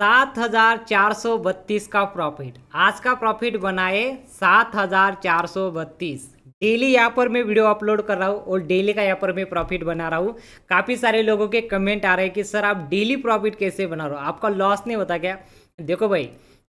सात हजार चार सौ बत्तीस का प्रॉफिट आज का प्रॉफिट बनाए सात हजार चार सौ बत्तीस डेली यहाँ पर मैं वीडियो अपलोड कर रहा हूँ और डेली का यहाँ पर मैं प्रॉफिट बना रहा हूँ काफ़ी सारे लोगों के कमेंट आ रहे हैं कि सर आप डेली प्रॉफिट कैसे बना रहे हो आपका लॉस नहीं होता क्या देखो भाई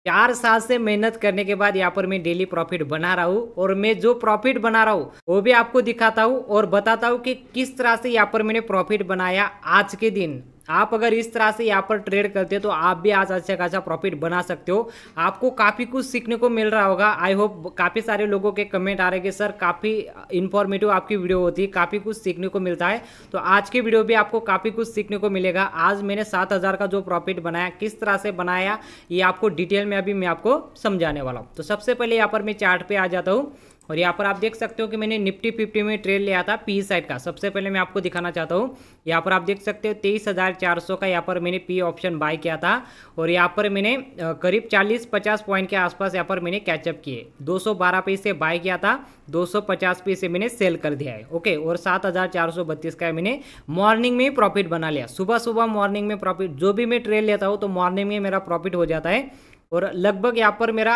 चार साल से मेहनत करने के बाद यहाँ पर मैं डेली प्रॉफिट बना रहा हूँ और मैं जो प्रॉफिट बना रहा हूँ वो भी आपको दिखाता हूँ और बताता हूँ कि किस तरह से यहाँ पर मैंने प्रॉफिट बनाया आज के दिन आप अगर इस तरह से यहाँ पर ट्रेड करते हैं तो आप भी आज अच्छा खासा प्रॉफिट बना सकते हो आपको काफ़ी कुछ सीखने को मिल रहा होगा आई होप काफ़ी सारे लोगों के कमेंट आ रहे हैं कि सर काफ़ी इन्फॉर्मेटिव आपकी वीडियो होती है काफ़ी कुछ सीखने को मिलता है तो आज की वीडियो भी आपको काफ़ी कुछ सीखने को मिलेगा आज मैंने सात हज़ार का जो प्रॉफिट बनाया किस तरह से बनाया ये आपको डिटेल में अभी मैं आपको समझाने वाला हूँ तो सबसे पहले यहाँ पर मैं चार्ट आ जाता हूँ और यहाँ पर आप देख सकते हो कि मैंने निफ्टी फिफ्टी में ट्रेड लिया था पी साइड का सबसे पहले मैं आपको दिखाना चाहता हूँ यहाँ पर आप देख सकते हो तेईस हज़ार चार सौ का यहाँ पर मैंने पी ऑप्शन बाय किया था और यहाँ पर मैंने करीब चालीस पचास पॉइंट के आसपास यहाँ पर मैंने कैचअप किए दो सौ बारह पी से बाय किया था दो सौ पचास पी से मैंने सेल कर दिया है ओके और सात हज़ार चार सौ बत्तीस का मैंने मॉर्निंग में ही प्रॉफिट बना लिया सुबह सुबह मॉर्निंग में प्रॉफिट जो भी मैं ट्रेड लेता हूँ तो मॉर्निंग में मेरा प्रॉफिट हो जाता है और लगभग यहाँ पर मेरा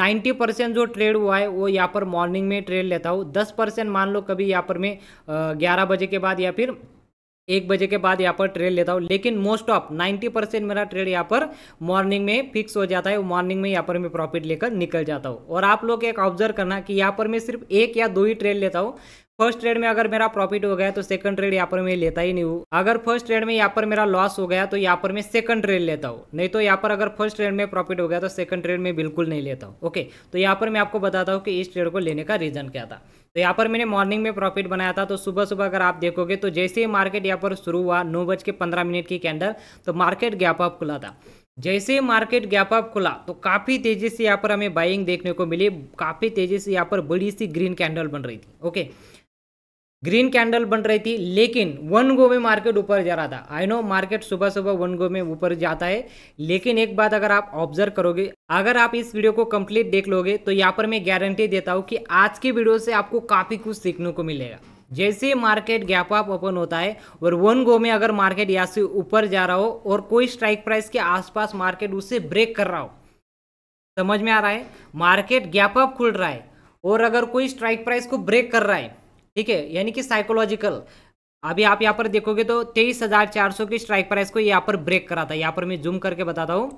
90 परसेंट जो ट्रेड हुआ है वो यहाँ पर मॉर्निंग में ट्रेड लेता हूँ 10 परसेंट मान लो कभी यहाँ पर मैं ग्यारह बजे के बाद या फिर एक बजे के बाद यहाँ पर ट्रेड लेता हूँ लेकिन मोस्ट ऑफ 90 परसेंट मेरा ट्रेड यहाँ पर मॉर्निंग में फिक्स हो जाता है मॉर्निंग में यहाँ पर मैं प्रॉफिट लेकर निकल जाता हूँ और आप लोग एक ऑब्जर्व करना कि यहाँ पर मैं सिर्फ एक या दो ही ट्रेड लेता हूँ फर्स्ट ट्रेड में अगर मेरा प्रॉफिट हो गया तो सेकंड ट्रेड यहाँ पर मैं लेता ही नहीं हूँ अगर फर्स्ट ट्रेड में यहाँ पर मेरा लॉस हो गया तो यहाँ पर मैं सेकंड ट्रेड लेता हूँ नहीं तो यहाँ पर अगर फर्स्ट ट्रेड में प्रॉफिट हो गया तो सेकंड ट्रेड में बिल्कुल नहीं लेता हूँ ओके तो यहाँ पर मैं आपको बताता हूँ कि इस ट्रेड को लेने का रीजन क्या था तो यहाँ पर मैंने मॉर्निंग में प्रॉफिट बनाया था तो सुबह सुबह अगर आप देखोगे तो जैसे ही मार्केट यहाँ पर शुरू हुआ नौ बज के पंद्रह मिनट की कैंडल तो मार्केट गैप अप खुला था जैसे ही मार्केट गैप अप खुला तो काफ़ी तेज़ी से यहाँ पर हमें बाइंग देखने को मिली काफ़ी तेज़ी से यहाँ पर बड़ी सी ग्रीन कैंडल बन रही थी ओके ग्रीन कैंडल बन रही थी लेकिन वन गो में मार्केट ऊपर जा रहा था आई नो मार्केट सुबह सुबह वन गो में ऊपर जाता है लेकिन एक बात अगर आप ऑब्जर्व करोगे अगर आप इस वीडियो को कंप्लीट देख लोगे तो यहाँ पर मैं गारंटी देता हूँ कि आज की वीडियो से आपको काफ़ी कुछ सीखने को मिलेगा जैसे मार्केट गैप अप ओपन होता है और वन गो में अगर मार्केट यहाँ से ऊपर जा रहा हो और कोई स्ट्राइक प्राइस के आसपास मार्केट उससे ब्रेक कर रहा हो समझ में आ रहा है मार्केट गैप अप खुल रहा है और अगर कोई स्ट्राइक प्राइस को ब्रेक कर रहा है ठीक है यानी कि साइकोलॉजिकल अभी आप यहाँ पर देखोगे तो तेईस हजार चार सौ की स्ट्राइक प्राइस को यहाँ पर ब्रेक करा था यहाँ पर मैं जूम करके बताता हूँ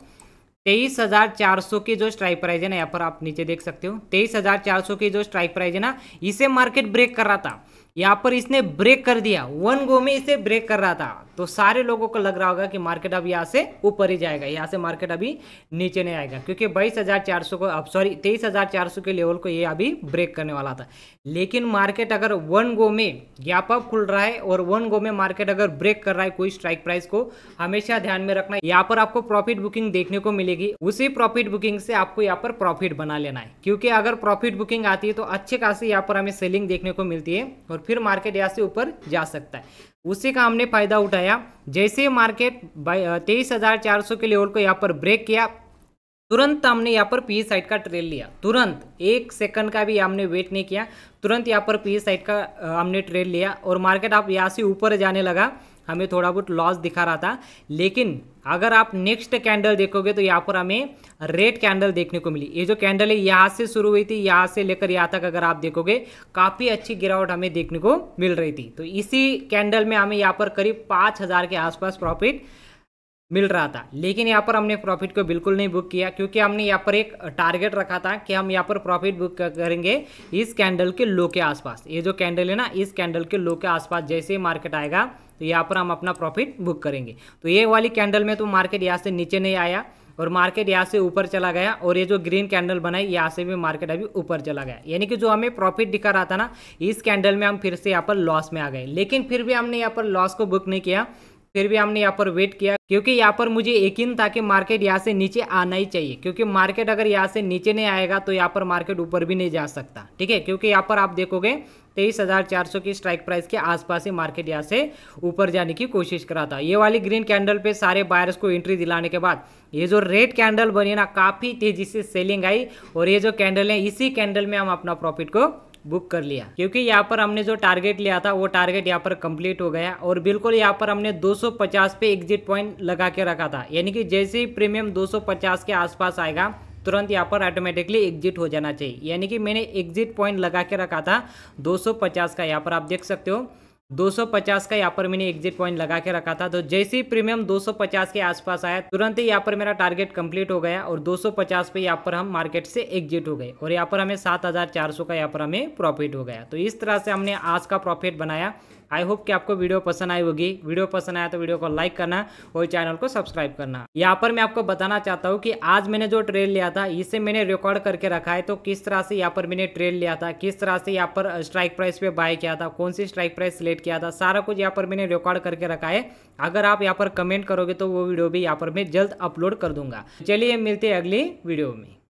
तेईस हजार चार सौ की जो स्ट्राइक प्राइस है ना यहाँ पर आप नीचे देख सकते हो तेईस हजार चार सौ की जो स्ट्राइक प्राइस है ना इसे मार्केट ब्रेक कर रहा था यहाँ पर इसने ब्रेक कर दिया वन गो में इसे ब्रेक कर रहा था तो सारे लोगों को लग रहा होगा कि मार्केट अब यहाँ से ऊपर ही जाएगा यहाँ से मार्केट अभी नीचे नहीं आएगा क्योंकि बाईस हजार चार सौ को अब सॉरी तेईस हजार चार सौ के लेवल को ये अभी ब्रेक करने वाला था लेकिन मार्केट अगर वन गो में गैप अप खुल रहा है और वन गो में मार्केट अगर ब्रेक कर रहा है कोई स्ट्राइक प्राइस को हमेशा ध्यान में रखना है यहाँ पर आपको प्रॉफिट बुकिंग देखने को मिलेगी उसी प्रॉफिट बुकिंग से आपको यहाँ पर प्रॉफिट बना लेना है क्योंकि अगर प्रॉफिट बुकिंग आती है तो अच्छे खासी यहाँ पर हमें सेलिंग देखने को मिलती है और फिर मार्केट यहाँ से ऊपर जा सकता है उसी का हमने फ़ायदा उठाया जैसे मार्केट तेईस हज़ार चार सौ के लेवल को यहाँ पर ब्रेक किया तुरंत हमने यहाँ पर पी साइड का ट्रेल लिया तुरंत एक सेकंड का भी हमने वेट नहीं किया तुरंत यहाँ पर पी साइड का हमने ट्रेल लिया और मार्केट आप यहाँ से ऊपर जाने लगा हमें थोड़ा बहुत लॉस दिखा रहा था लेकिन अगर आप नेक्स्ट कैंडल देखोगे तो यहाँ पर हमें रेड कैंडल देखने को मिली ये जो कैंडल है यहाँ से शुरू हुई थी यहाँ से लेकर यहाँ तक अगर आप देखोगे काफ़ी अच्छी गिरावट हमें देखने को मिल रही थी तो इसी कैंडल में हमें यहाँ पर करीब पाँच हज़ार के आसपास प्रॉफिट मिल रहा था लेकिन यहाँ पर हमने प्रॉफिट को बिल्कुल नहीं बुक किया क्योंकि हमने यहाँ पर एक टारगेट रखा था कि हम यहाँ पर प्रॉफिट बुक करेंगे इस कैंडल के लो के आसपास ये जो कैंडल है ना इस कैंडल के लो के आसपास जैसे ही मार्केट आएगा तो यहाँ पर हम अपना प्रॉफिट बुक करेंगे तो ये वाली कैंडल में तो मार्केट यहाँ से नीचे नहीं आया और मार्केट यहाँ से ऊपर चला गया और ये जो ग्रीन कैंडल बनाई यहाँ से भी मार्केट अभी ऊपर चला गया यानी कि जो हमें प्रॉफिट दिखा रहा था ना इस कैंडल में हम फिर से यहाँ पर लॉस में आ गए लेकिन फिर भी हमने यहाँ पर लॉस को बुक नहीं किया फिर भी हमने यहाँ पर वेट किया क्योंकि यहाँ पर मुझे यकीन था कि मार्केट यहाँ से नीचे आना ही चाहिए क्योंकि मार्केट अगर यहाँ से नीचे नहीं आएगा तो यहाँ पर मार्केट ऊपर भी नहीं जा सकता ठीक है क्योंकि यहाँ पर आप देखोगे तेईस हज़ार चार सौ की स्ट्राइक प्राइस के आसपास ही मार्केट यहाँ से ऊपर जाने की कोशिश करा था ये वाली ग्रीन कैंडल पे सारे बायर्स को एंट्री दिलाने के बाद ये जो रेड कैंडल बनी ना काफ़ी तेज़ी से सेलिंग आई और ये जो कैंडल है इसी कैंडल में हम अपना प्रॉफिट को बुक कर लिया क्योंकि यहाँ पर हमने जो टारगेट लिया था वो टारगेट यहाँ पर कंप्लीट हो गया और बिल्कुल यहाँ पर हमने 250 पे एग्जिट पॉइंट लगा के रखा था यानी कि जैसे ही प्रीमियम 250 के आसपास आएगा तुरंत यहाँ पर ऑटोमेटिकली एग्जिट हो जाना चाहिए यानी कि मैंने एग्जिट पॉइंट लगा के रखा था दो का यहाँ पर आप देख सकते हो 250 का यहाँ पर मैंने एग्जिट पॉइंट लगा के रखा था तो जैसे ही प्रीमियम 250 के आसपास आया तुरंत ही यहाँ पर मेरा टारगेट कंप्लीट हो गया और 250 पे यहाँ पर हम मार्केट से एग्जिट हो गए और यहाँ पर हमें 7400 का यहाँ पर हमें प्रॉफिट हो गया तो इस तरह से हमने आज का प्रॉफिट बनाया आई होप कि आपको वीडियो पसंद आई होगी वीडियो पसंद आया तो वीडियो को लाइक करना और चैनल को सब्सक्राइब करना यहाँ पर मैं आपको बताना चाहता हूँ कि आज मैंने जो ट्रेल लिया था इसे मैंने रिकॉर्ड करके रखा है तो किस तरह से यहाँ पर मैंने ट्रेल लिया था किस तरह से यहाँ पर स्ट्राइक प्राइस पे बाय किया था कौन सी स्ट्राइक प्राइस सिलेक्ट किया था सारा कुछ यहाँ पर मैंने रिकॉर्ड करके रखा है अगर आप यहाँ पर कमेंट करोगे तो वो वीडियो भी यहाँ पर मैं जल्द अपलोड कर दूंगा चलिए मिलते अगली वीडियो में